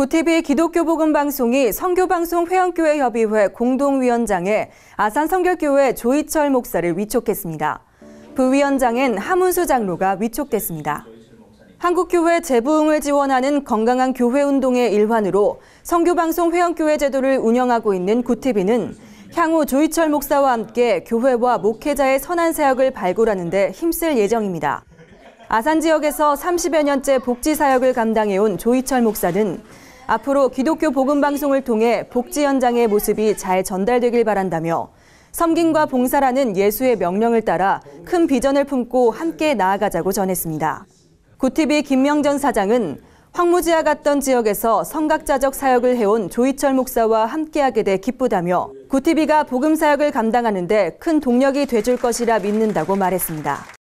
고티비 기독교 복음 방송이 선교방송 회원교회 협의회 공동위원장에 아산 선교교회 조희철 목사를 위촉했습니다. 부위원장엔 하문수 장로가 위촉됐습니다. 한국교회 재부흥을 지원하는 건강한 교회 운동의 일환으로 선교방송 회원교회 제도를 운영하고 있는 구티비는 향후 조희철 목사와 함께 교회와 목회자의 선한 사역을 발굴하는 데 힘쓸 예정입니다. 아산 지역에서 30여 년째 복지 사역을 감당해온 조희철 목사는 앞으로 기독교 복음방송을 통해 복지 현장의 모습이 잘 전달되길 바란다며 섬김과 봉사라는 예수의 명령을 따라 큰 비전을 품고 함께 나아가자고 전했습니다. 구티비 김명전 사장은 황무지와 같던 지역에서 성각자적 사역을 해온 조희철 목사와 함께하게 돼 기쁘다며 구티비가 복음 사역을 감당하는데 큰 동력이 돼 줄 것이라 믿는다고 말했습니다.